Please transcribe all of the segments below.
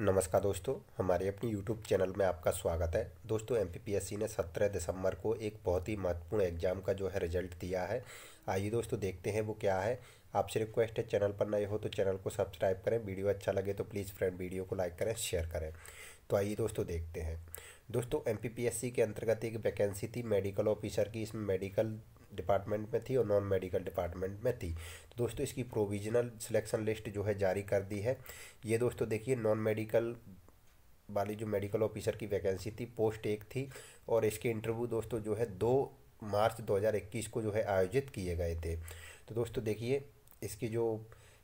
नमस्कार दोस्तों हमारे अपनी यूट्यूब चैनल में आपका स्वागत है दोस्तों एमपीपीएससी ने 17 दिसंबर को एक बहुत ही महत्वपूर्ण एग्जाम का जो है रिजल्ट दिया है आइए दोस्तों देखते हैं वो क्या है आपसे रिक्वेस्ट है चैनल पर नए हो तो चैनल को सब्सक्राइब करें वीडियो अच्छा लगे तो प्लीज़ फ्रेंड वीडियो को लाइक करें शेयर करें तो आइए दोस्तों देखते हैं दोस्तों एम के अंतर्गत एक वैकेंसी थी मेडिकल ऑफिसर की इसमें मेडिकल डिपार्टमेंट में थी और नॉन मेडिकल डिपार्टमेंट में थी तो दोस्तों इसकी प्रोविजनल सिलेक्शन लिस्ट जो है जारी कर दी है ये दोस्तों देखिए नॉन मेडिकल वाली जो मेडिकल ऑफिसर की वैकेंसी थी पोस्ट एक थी और इसके इंटरव्यू दोस्तों जो है दो मार्च 2021 को जो है आयोजित किए गए थे तो दोस्तों देखिए इसकी जो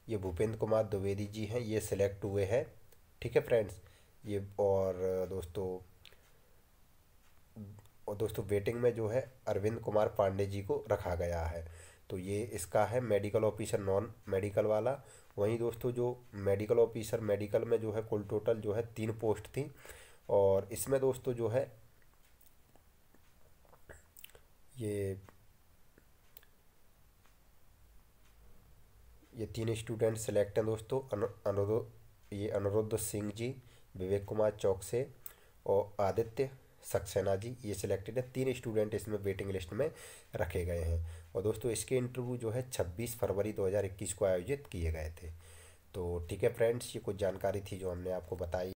ये भूपेंद्र कुमार द्विवेदी जी हैं ये सिलेक्ट हुए हैं ठीक है फ्रेंड्स ये और दोस्तों और दोस्तों वेटिंग में जो है अरविंद कुमार पांडे जी को रखा गया है तो ये इसका है मेडिकल ऑफिसर नॉन मेडिकल वाला वहीं दोस्तों जो मेडिकल ऑफिसर मेडिकल में जो है कुल टोटल जो है तीन पोस्ट थी और इसमें दोस्तों जो है ये ये तीन स्टूडेंट सेलेक्ट हैं दोस्तों अनुरुद्ध ये अनुरुद्ध सिंह जी विवेक कुमार चौक से और आदित्य सक्सेना जी ये सिलेक्टेड है तीन स्टूडेंट इसमें वेटिंग लिस्ट में रखे गए हैं और दोस्तों इसके इंटरव्यू जो है 26 फरवरी 2021 को आयोजित किए गए थे तो ठीक है फ्रेंड्स ये कुछ जानकारी थी जो हमने आपको बताई